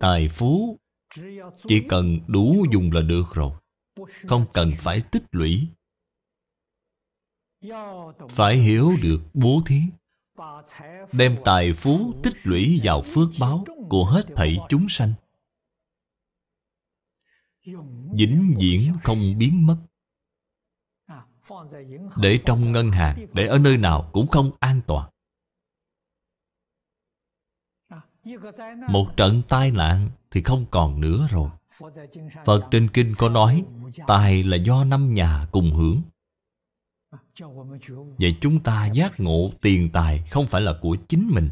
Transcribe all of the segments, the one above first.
Tài phú chỉ cần đủ dùng là được rồi Không cần phải tích lũy Phải hiểu được bố thí Đem tài phú tích lũy vào phước báo Của hết thảy chúng sanh Vĩnh viễn không biến mất Để trong ngân hàng Để ở nơi nào cũng không an toàn một trận tai nạn thì không còn nữa rồi Phật trên kinh có nói Tài là do năm nhà cùng hưởng Vậy chúng ta giác ngộ tiền tài không phải là của chính mình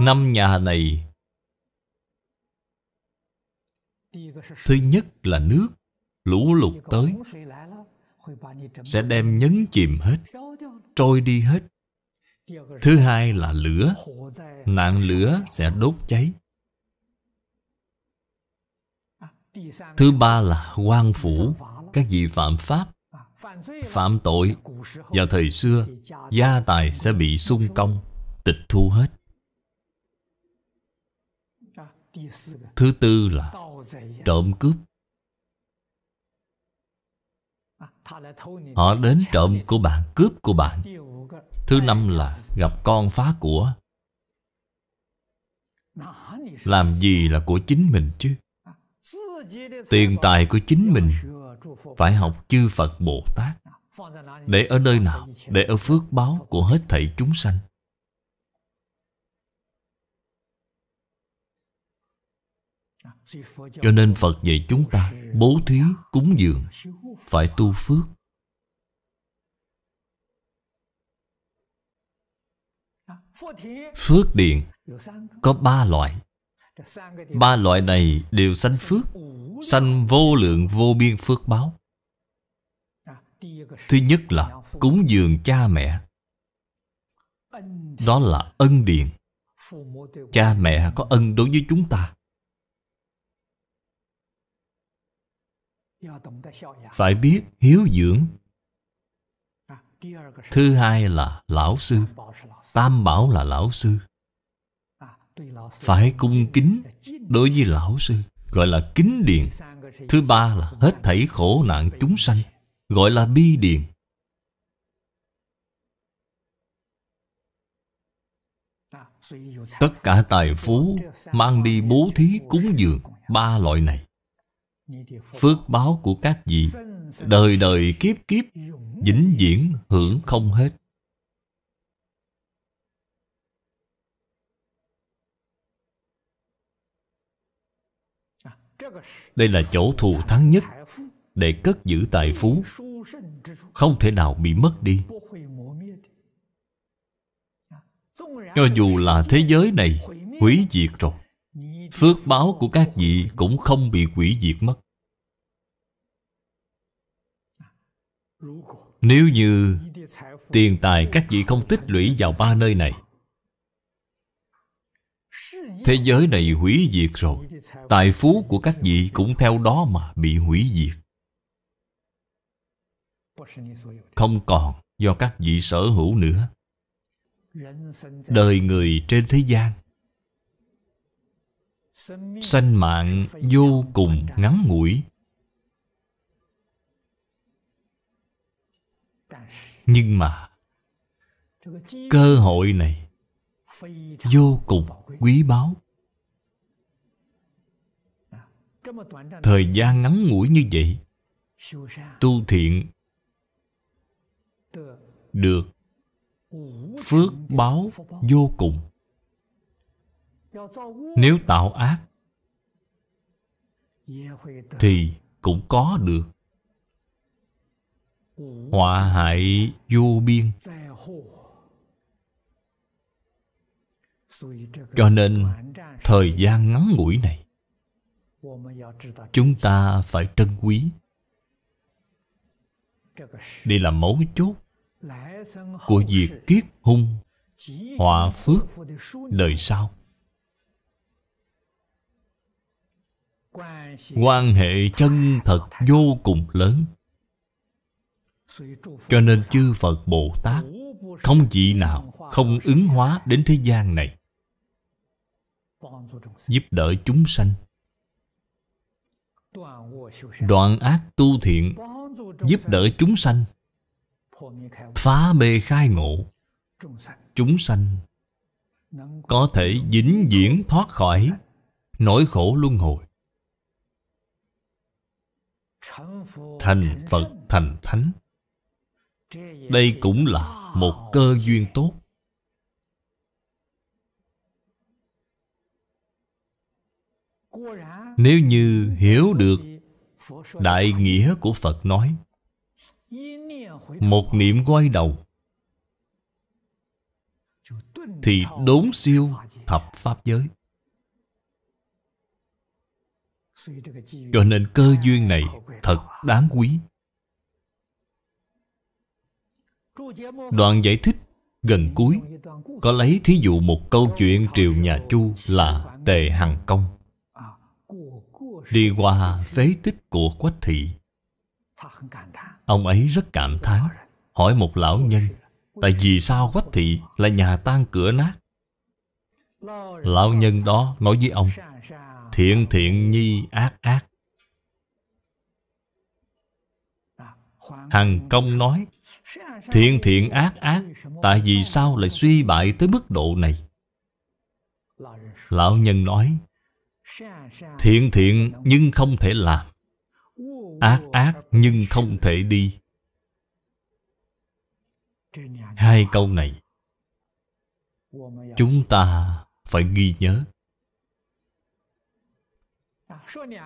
Năm nhà này Thứ nhất là nước Lũ lụt tới Sẽ đem nhấn chìm hết Trôi đi hết Thứ hai là lửa Nạn lửa sẽ đốt cháy Thứ ba là quan phủ Các vị phạm pháp Phạm tội Vào thời xưa Gia tài sẽ bị xung công Tịch thu hết Thứ tư là trộm cướp Họ đến trộm của bạn, cướp của bạn Thứ năm là gặp con phá của Làm gì là của chính mình chứ Tiền tài của chính mình Phải học chư Phật Bồ Tát Để ở nơi nào Để ở phước báo của hết thảy chúng sanh Cho nên Phật dạy chúng ta Bố thí, cúng dường Phải tu phước Phước điện có ba loại Ba loại này đều sanh phước Sanh vô lượng vô biên phước báo Thứ nhất là cúng dường cha mẹ Đó là ân điền Cha mẹ có ân đối với chúng ta Phải biết hiếu dưỡng Thứ hai là lão sư Tam bảo là lão sư Phải cung kính đối với lão sư Gọi là kính điền Thứ ba là hết thảy khổ nạn chúng sanh Gọi là bi điền Tất cả tài phú mang đi bố thí cúng dường ba loại này Phước báo của các vị Đời đời kiếp kiếp Vĩnh viễn hưởng không hết Đây là chỗ thù thắng nhất Để cất giữ tài phú Không thể nào bị mất đi Cho dù là thế giới này Hủy diệt rồi Phước báo của các vị Cũng không bị hủy diệt mất Nếu như Tiền tài các vị không tích lũy vào ba nơi này Thế giới này hủy diệt rồi Tài phú của các vị cũng theo đó mà bị hủy diệt Không còn do các vị sở hữu nữa Đời người trên thế gian Sanh mạng vô cùng ngắn ngủi Nhưng mà Cơ hội này Vô cùng quý báu thời gian ngắn ngủi như vậy tu thiện được phước báo vô cùng nếu tạo ác thì cũng có được họa hại vô biên cho nên thời gian ngắn ngủi này chúng ta phải trân quý đây là mấu chốt của việc kiết hung họa phước đời sau quan hệ chân thật vô cùng lớn cho nên chư phật bồ tát không vị nào không ứng hóa đến thế gian này giúp đỡ chúng sanh đoạn ác tu thiện giúp đỡ chúng sanh phá bê khai ngộ chúng sanh có thể vĩnh viễn thoát khỏi nỗi khổ luân hồi thành phật thành thánh đây cũng là một cơ duyên tốt nếu như hiểu được Đại nghĩa của Phật nói Một niệm quay đầu Thì đốn siêu thập Pháp giới Cho nên cơ duyên này thật đáng quý Đoạn giải thích gần cuối Có lấy thí dụ một câu chuyện triều nhà Chu là Tề Hằng Công đi qua phế tích của quách thị ông ấy rất cảm thán hỏi một lão nhân tại vì sao quách thị là nhà tan cửa nát lão nhân đó nói với ông thiện thiện nhi ác ác hằng công nói thiện thiện ác ác tại vì sao lại suy bại tới mức độ này lão nhân nói Thiện thiện nhưng không thể làm Ác ác nhưng không thể đi Hai câu này Chúng ta phải ghi nhớ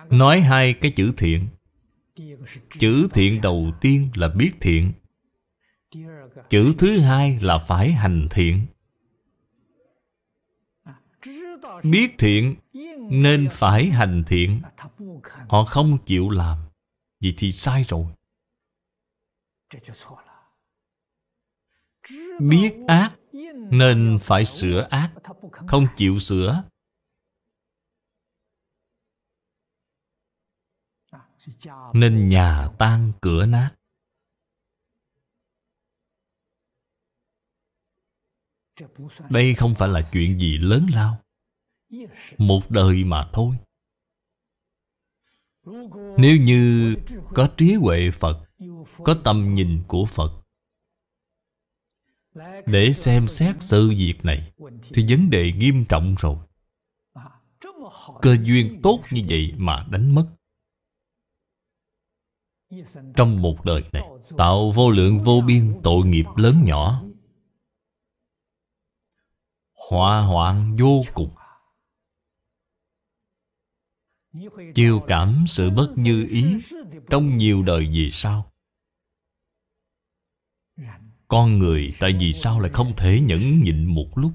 Nói hai cái chữ thiện Chữ thiện đầu tiên là biết thiện Chữ thứ hai là phải hành thiện Biết thiện nên phải hành thiện Họ không chịu làm Vậy thì sai rồi Biết ác Nên phải sửa ác Không chịu sửa Nên nhà tan cửa nát Đây không phải là chuyện gì lớn lao một đời mà thôi nếu như có trí huệ phật có tâm nhìn của phật để xem xét sự việc này thì vấn đề nghiêm trọng rồi cơ duyên tốt như vậy mà đánh mất trong một đời này tạo vô lượng vô biên tội nghiệp lớn nhỏ họa hoạn vô cùng chiêu cảm sự bất như ý trong nhiều đời vì sao con người tại vì sao lại không thể nhẫn nhịn một lúc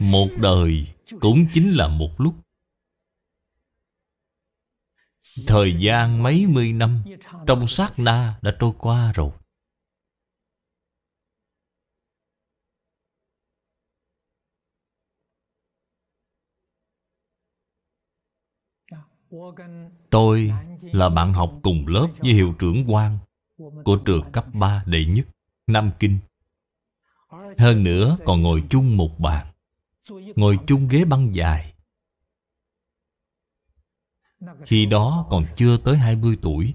một đời cũng chính là một lúc thời gian mấy mươi năm trong sát na đã trôi qua rồi Tôi là bạn học cùng lớp với hiệu trưởng quan Của trường cấp 3 đệ nhất Nam Kinh Hơn nữa còn ngồi chung một bàn Ngồi chung ghế băng dài Khi đó còn chưa tới 20 tuổi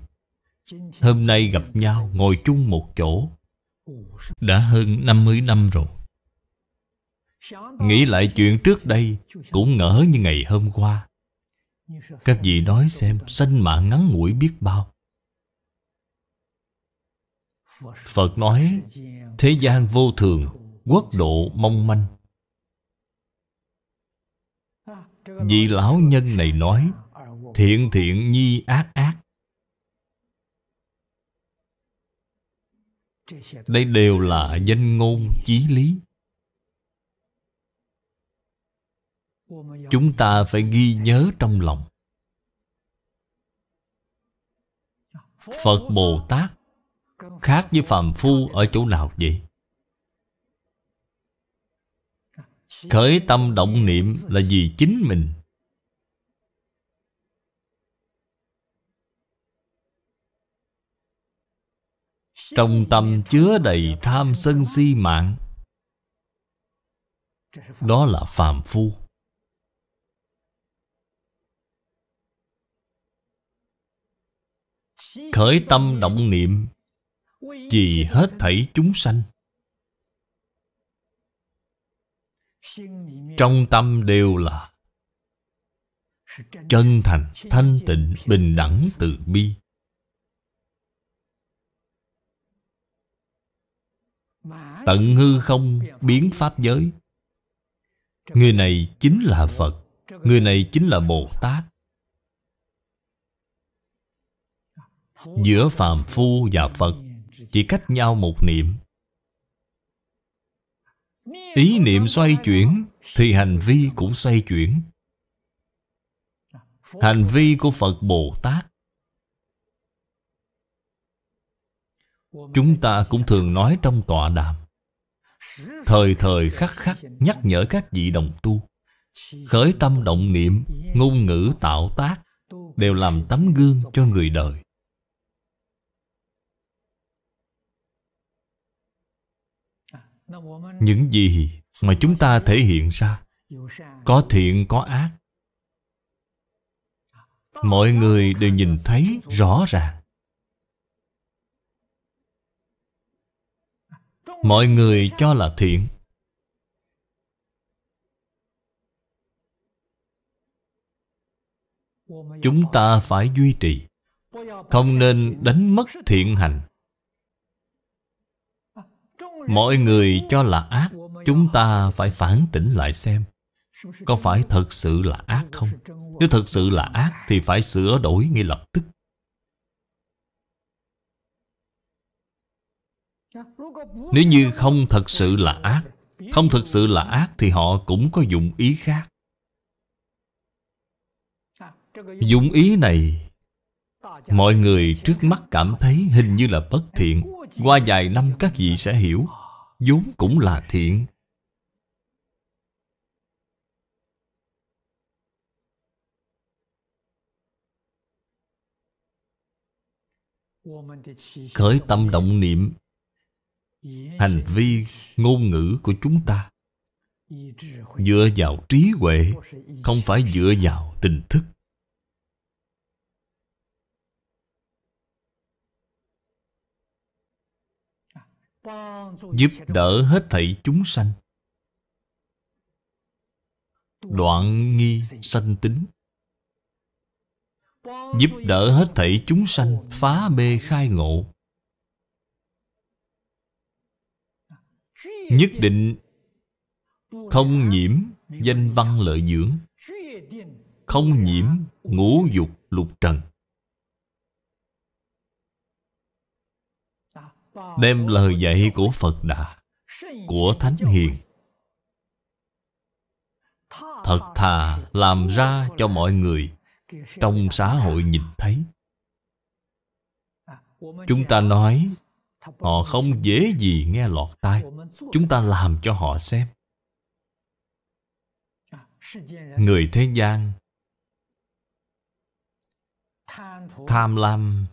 Hôm nay gặp nhau ngồi chung một chỗ Đã hơn 50 năm rồi Nghĩ lại chuyện trước đây Cũng ngỡ như ngày hôm qua các vị nói xem Sanh mạng ngắn ngủi biết bao Phật nói Thế gian vô thường Quốc độ mong manh Vị lão nhân này nói Thiện thiện nhi ác ác Đây đều là danh ngôn chí lý chúng ta phải ghi nhớ trong lòng phật bồ tát khác với phàm phu ở chỗ nào vậy khởi tâm động niệm là vì chính mình trong tâm chứa đầy tham sân si mạng đó là phàm phu Khởi tâm động niệm Vì hết thảy chúng sanh Trong tâm đều là Chân thành, thanh tịnh, bình đẳng, từ bi Tận hư không biến pháp giới Người này chính là Phật Người này chính là Bồ Tát Giữa phàm phu và Phật Chỉ cách nhau một niệm Ý niệm xoay chuyển Thì hành vi cũng xoay chuyển Hành vi của Phật Bồ Tát Chúng ta cũng thường nói trong tọa đàm Thời thời khắc khắc nhắc nhở các vị đồng tu Khởi tâm động niệm, ngôn ngữ tạo tác Đều làm tấm gương cho người đời những gì mà chúng ta thể hiện ra có thiện có ác mọi người đều nhìn thấy rõ ràng mọi người cho là thiện chúng ta phải duy trì không nên đánh mất thiện hành Mọi người cho là ác Chúng ta phải phản tỉnh lại xem Có phải thật sự là ác không? Nếu thật sự là ác Thì phải sửa đổi ngay lập tức Nếu như không thật sự là ác Không thật sự là ác Thì họ cũng có dụng ý khác Dụng ý này Mọi người trước mắt cảm thấy hình như là bất thiện qua vài năm các vị sẽ hiểu vốn cũng là thiện khởi tâm động niệm hành vi ngôn ngữ của chúng ta dựa vào trí huệ không phải dựa vào tình thức giúp đỡ hết thảy chúng sanh đoạn nghi sanh tính giúp đỡ hết thảy chúng sanh phá mê khai ngộ nhất định không nhiễm danh văn lợi dưỡng không nhiễm ngũ dục lục trần đem lời dạy của phật đà của thánh hiền thật thà làm ra cho mọi người trong xã hội nhìn thấy chúng ta nói họ không dễ gì nghe lọt tai chúng ta làm cho họ xem người thế gian tham lam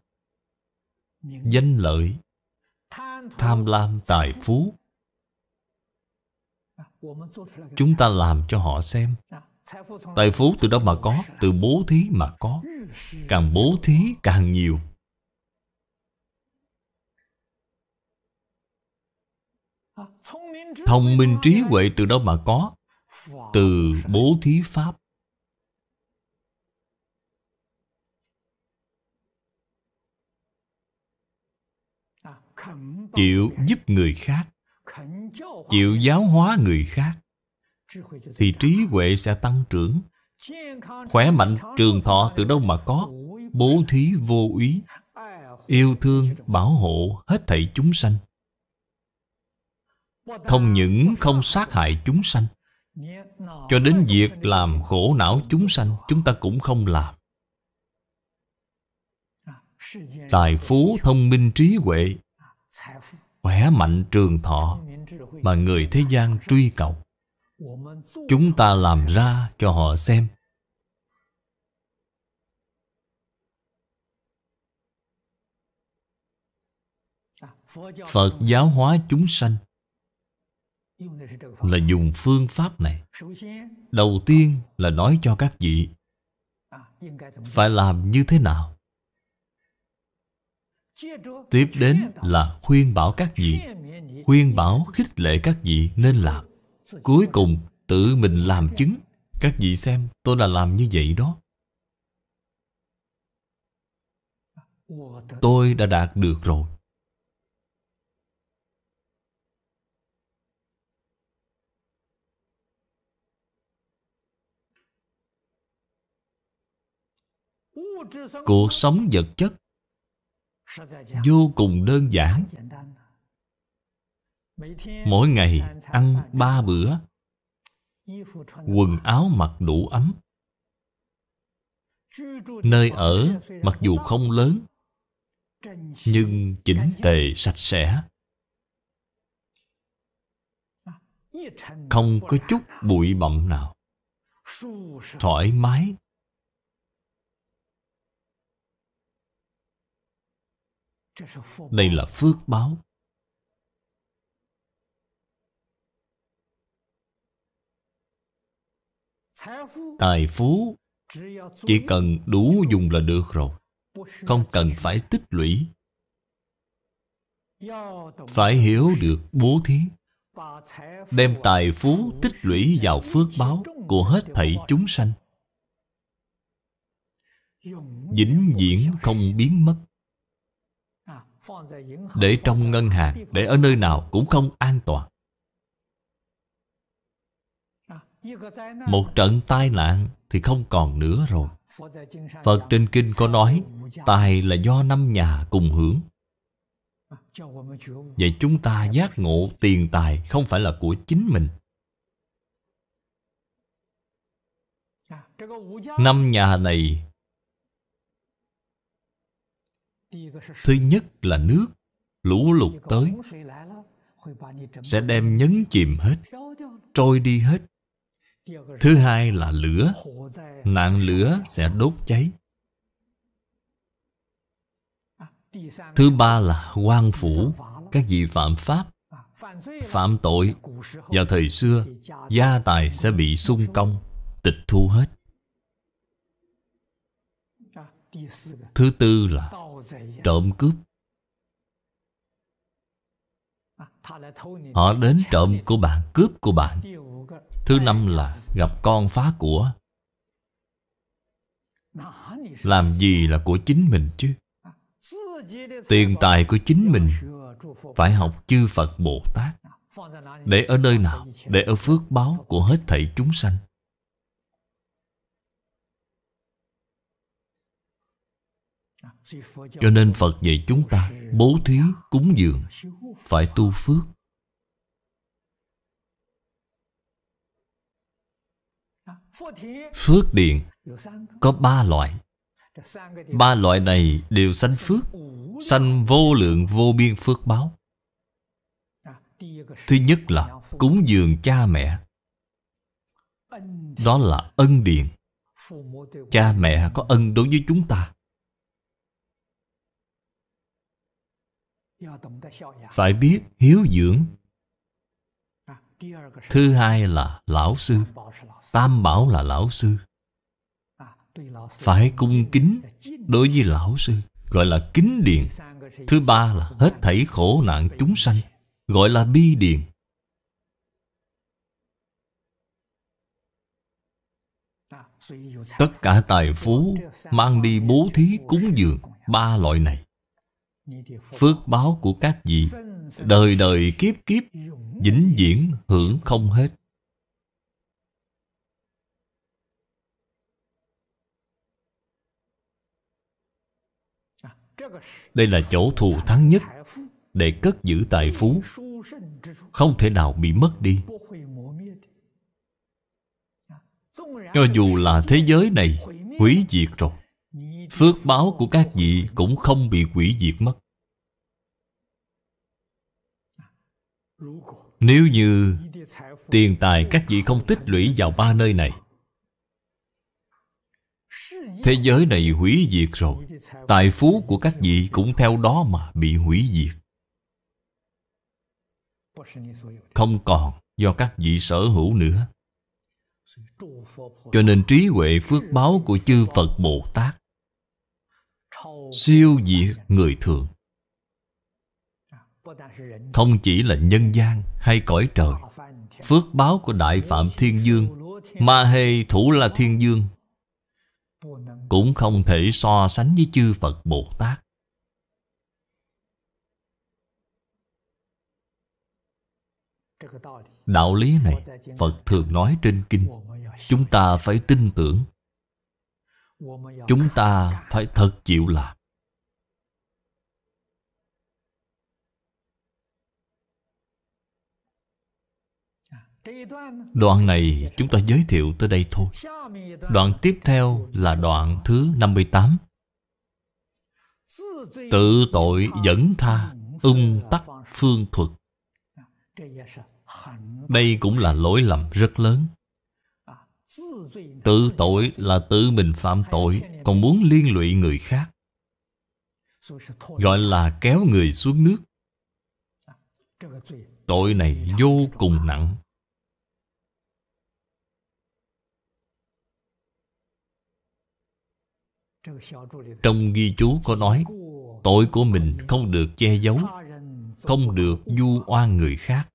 danh lợi tham lam tài phú chúng ta làm cho họ xem tài phú từ đâu mà có từ bố thí mà có càng bố thí càng nhiều thông minh trí huệ từ đâu mà có từ bố thí pháp chịu giúp người khác chịu giáo hóa người khác thì trí huệ sẽ tăng trưởng khỏe mạnh trường thọ từ đâu mà có bố thí vô úy yêu thương bảo hộ hết thảy chúng sanh không những không sát hại chúng sanh cho đến việc làm khổ não chúng sanh chúng ta cũng không làm Tài phú, thông minh, trí huệ Khỏe mạnh, trường thọ Mà người thế gian truy cầu Chúng ta làm ra cho họ xem à, Phật giáo hóa chúng sanh Là dùng phương pháp này Đầu tiên là nói cho các vị Phải làm như thế nào Tiếp đến là khuyên bảo các vị Khuyên bảo khích lệ các vị nên làm Cuối cùng tự mình làm chứng Các vị xem tôi là làm như vậy đó Tôi đã đạt được rồi Cuộc sống vật chất vô cùng đơn giản mỗi ngày ăn ba bữa quần áo mặc đủ ấm nơi ở mặc dù không lớn nhưng chỉnh tề sạch sẽ không có chút bụi bặm nào thoải mái đây là phước báo tài phú chỉ cần đủ dùng là được rồi không cần phải tích lũy phải hiểu được bố thí đem tài phú tích lũy vào phước báo của hết thảy chúng sanh vĩnh viễn không biến mất để trong ngân hàng để ở nơi nào cũng không an toàn một trận tai nạn thì không còn nữa rồi phật trên kinh có nói tài là do năm nhà cùng hưởng vậy chúng ta giác ngộ tiền tài không phải là của chính mình năm nhà này Thứ nhất là nước Lũ lụt tới Sẽ đem nhấn chìm hết Trôi đi hết Thứ hai là lửa Nạn lửa sẽ đốt cháy Thứ ba là quan phủ Các vị phạm pháp Phạm tội Vào thời xưa Gia tài sẽ bị sung công Tịch thu hết Thứ tư là Dạ. trộm cướp à, Họ đến trộm của bạn, cướp của bạn Thứ năm là gặp con phá của Làm gì là của chính mình chứ à, Tiền tài của chính mình Phải học chư Phật Bồ Tát à, Để ở nơi nào Để ở phước báo của hết thảy chúng sanh Cho nên Phật dạy chúng ta Bố thí, cúng dường Phải tu phước Phước điện có ba loại Ba loại này đều sanh phước Sanh vô lượng vô biên phước báo Thứ nhất là cúng dường cha mẹ Đó là ân điện Cha mẹ có ân đối với chúng ta phải biết hiếu dưỡng thứ hai là lão sư tam bảo là lão sư phải cung kính đối với lão sư gọi là kính điền thứ ba là hết thảy khổ nạn chúng sanh gọi là bi điền tất cả tài phú mang đi bố thí cúng dường ba loại này phước báo của các vị đời đời kiếp kiếp vĩnh viễn hưởng không hết đây là chỗ thù thắng nhất để cất giữ tài phú không thể nào bị mất đi cho dù là thế giới này hủy diệt rồi Phước báo của các vị cũng không bị quỷ diệt mất Nếu như tiền tài các vị không tích lũy vào ba nơi này Thế giới này hủy diệt rồi Tài phú của các vị cũng theo đó mà bị hủy diệt Không còn do các vị sở hữu nữa Cho nên trí huệ phước báo của chư Phật Bồ Tát siêu diệt người thường không chỉ là nhân gian hay cõi trời phước báo của đại phạm thiên dương ma hê thủ la thiên dương cũng không thể so sánh với chư phật bồ tát đạo lý này phật thường nói trên kinh chúng ta phải tin tưởng chúng ta phải thật chịu làm Đoạn này chúng ta giới thiệu tới đây thôi Đoạn tiếp theo là đoạn thứ 58 Tự tội dẫn tha Ung tắc phương thuật Đây cũng là lỗi lầm rất lớn Tự tội là tự mình phạm tội Còn muốn liên lụy người khác Gọi là kéo người xuống nước Tội này vô cùng nặng Trong ghi chú có nói Tội của mình không được che giấu Không được du oan người khác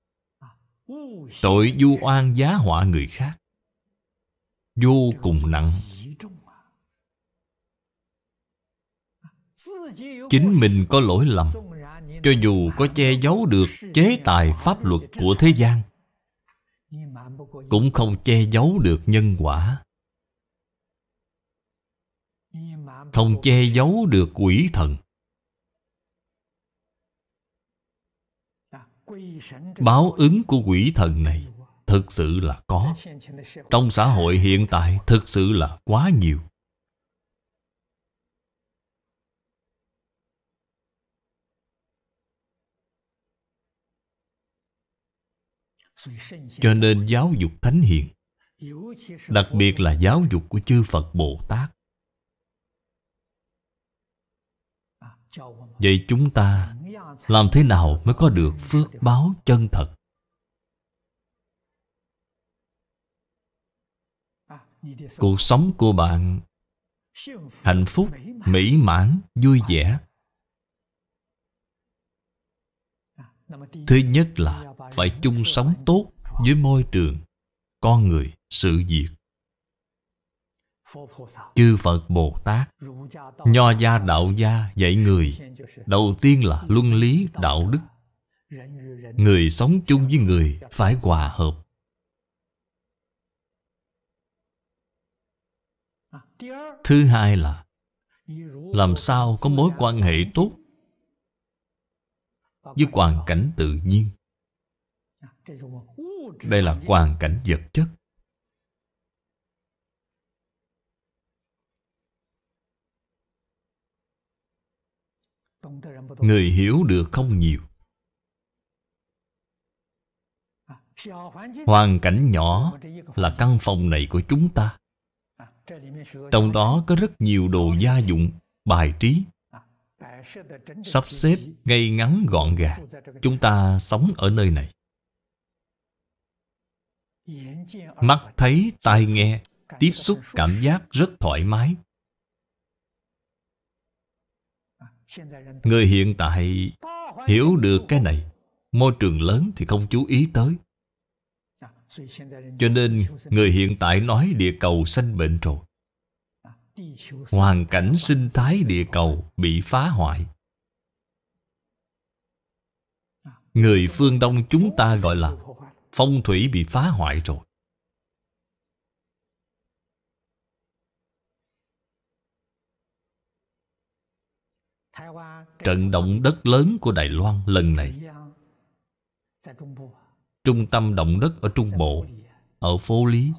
Tội du oan giá họa người khác vô cùng nặng chính mình có lỗi lầm cho dù có che giấu được chế tài pháp luật của thế gian cũng không che giấu được nhân quả không che giấu được quỷ thần báo ứng của quỷ thần này thực sự là có trong xã hội hiện tại thực sự là quá nhiều cho nên giáo dục thánh hiền đặc biệt là giáo dục của chư phật bồ tát vậy chúng ta làm thế nào mới có được phước báo chân thật cuộc sống của bạn hạnh phúc mỹ mãn vui vẻ thứ nhất là phải chung sống tốt với môi trường con người sự việc chư phật bồ tát nho gia đạo gia dạy người đầu tiên là luân lý đạo đức người sống chung với người phải hòa hợp Thứ hai là Làm sao có mối quan hệ tốt Với hoàn cảnh tự nhiên Đây là hoàn cảnh vật chất Người hiểu được không nhiều Hoàn cảnh nhỏ là căn phòng này của chúng ta trong đó có rất nhiều đồ gia dụng, bài trí Sắp xếp ngay ngắn gọn gàng Chúng ta sống ở nơi này Mắt thấy, tai nghe Tiếp xúc cảm giác rất thoải mái Người hiện tại hiểu được cái này Môi trường lớn thì không chú ý tới cho nên người hiện tại nói địa cầu sanh bệnh rồi Hoàn cảnh sinh thái địa cầu bị phá hoại Người phương Đông chúng ta gọi là Phong thủy bị phá hoại rồi Trận động đất lớn của Đài Loan lần này trung tâm động đất ở Trung Bộ, ở Phố Lý.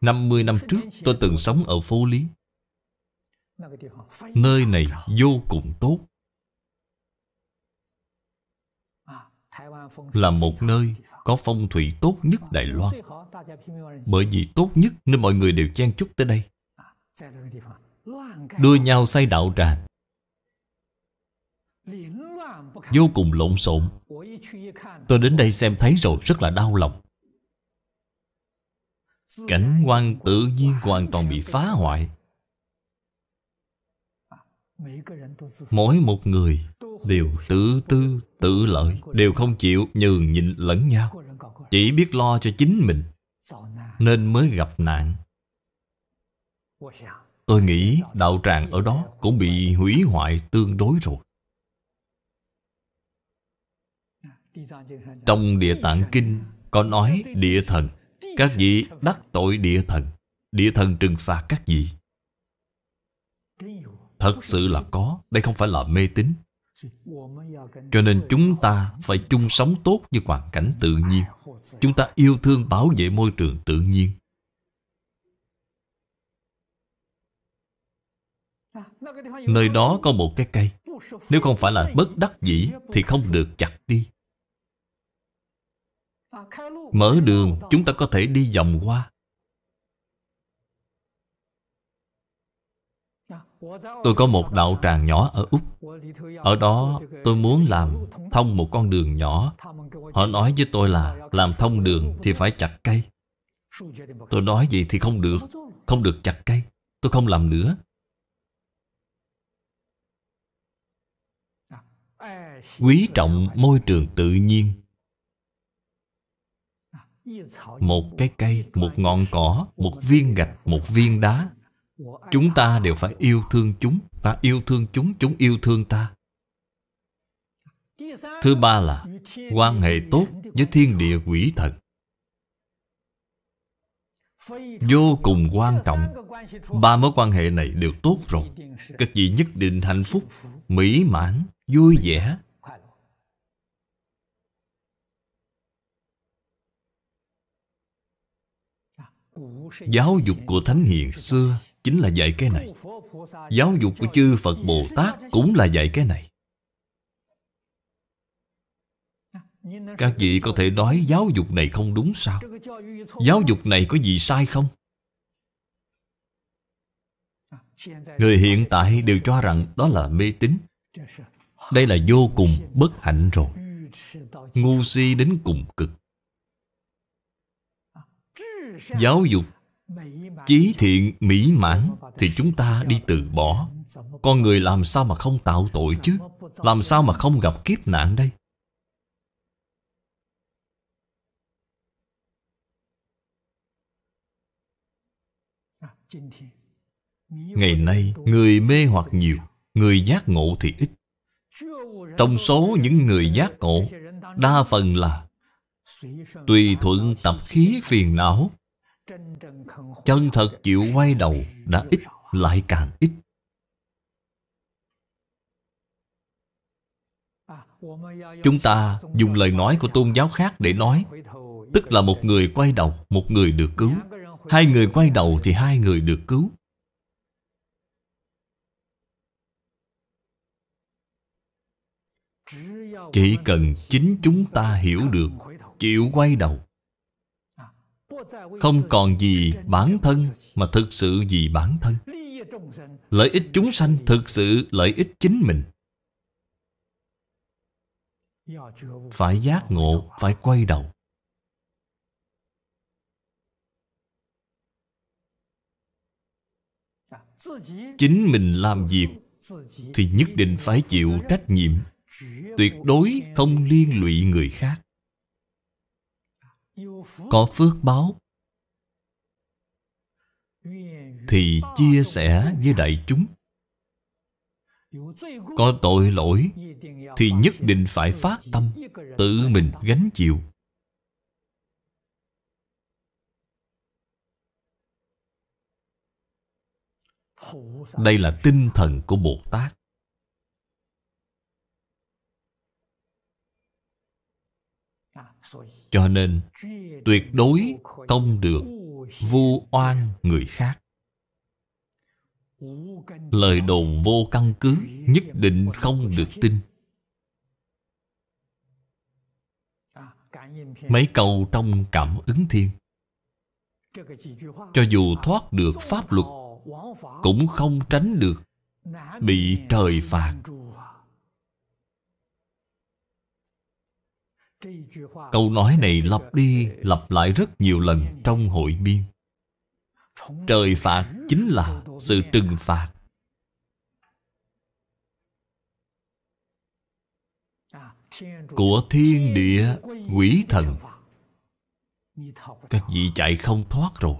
50 năm trước tôi từng sống ở Phố Lý. Nơi này vô cùng tốt. Là một nơi có phong thủy tốt nhất Đài Loan. Bởi vì tốt nhất nên mọi người đều chen chúc tới đây. Đưa nhau say đạo tràng. Vô cùng lộn xộn Tôi đến đây xem thấy rồi rất là đau lòng Cảnh quan tự nhiên hoàn toàn bị phá hoại Mỗi một người đều tự tư, tự lợi Đều không chịu nhường nhịn lẫn nhau Chỉ biết lo cho chính mình Nên mới gặp nạn Tôi nghĩ đạo tràng ở đó cũng bị hủy hoại tương đối rồi Trong địa tạng kinh có nói địa thần Các vị đắc tội địa thần Địa thần trừng phạt các vị Thật sự là có Đây không phải là mê tín Cho nên chúng ta phải chung sống tốt với hoàn cảnh tự nhiên Chúng ta yêu thương bảo vệ môi trường tự nhiên Nơi đó có một cái cây Nếu không phải là bất đắc dĩ Thì không được chặt đi Mở đường chúng ta có thể đi vòng qua Tôi có một đạo tràng nhỏ ở Úc Ở đó tôi muốn làm thông một con đường nhỏ Họ nói với tôi là làm thông đường thì phải chặt cây Tôi nói gì thì không được Không được chặt cây Tôi không làm nữa Quý trọng môi trường tự nhiên một cái cây một ngọn cỏ một viên gạch một viên đá chúng ta đều phải yêu thương chúng ta yêu thương chúng chúng yêu thương ta thứ ba là quan hệ tốt với thiên địa quỷ thần vô cùng quan trọng ba mối quan hệ này đều tốt rồi các vị nhất định hạnh phúc mỹ mãn vui vẻ Giáo dục của Thánh Hiền xưa Chính là dạy cái này Giáo dục của chư Phật Bồ Tát Cũng là dạy cái này Các vị có thể nói giáo dục này không đúng sao Giáo dục này có gì sai không Người hiện tại đều cho rằng đó là mê tín Đây là vô cùng bất hạnh rồi Ngu si đến cùng cực giáo dục chí thiện mỹ mãn thì chúng ta đi từ bỏ con người làm sao mà không tạo tội chứ làm sao mà không gặp kiếp nạn đây ngày nay người mê hoặc nhiều người giác ngộ thì ít trong số những người giác ngộ đa phần là Tùy thuận tập khí phiền não Chân thật chịu quay đầu Đã ít lại càng ít Chúng ta dùng lời nói của tôn giáo khác để nói Tức là một người quay đầu Một người được cứu Hai người quay đầu thì hai người được cứu chỉ cần chính chúng ta hiểu được chịu quay đầu không còn gì bản thân mà thực sự vì bản thân lợi ích chúng sanh thực sự lợi ích chính mình phải giác ngộ phải quay đầu chính mình làm việc thì nhất định phải chịu trách nhiệm tuyệt đối không liên lụy người khác có phước báo thì chia sẻ với đại chúng có tội lỗi thì nhất định phải phát tâm tự mình gánh chịu đây là tinh thần của bồ tát Cho nên tuyệt đối không được vu oan người khác Lời đồn vô căn cứ nhất định không được tin Mấy câu trong cảm ứng thiên Cho dù thoát được pháp luật Cũng không tránh được Bị trời phạt Câu nói này lặp đi lặp lại rất nhiều lần trong hội biên Trời phạt chính là sự trừng phạt Của thiên địa quỷ thần Các vị chạy không thoát rồi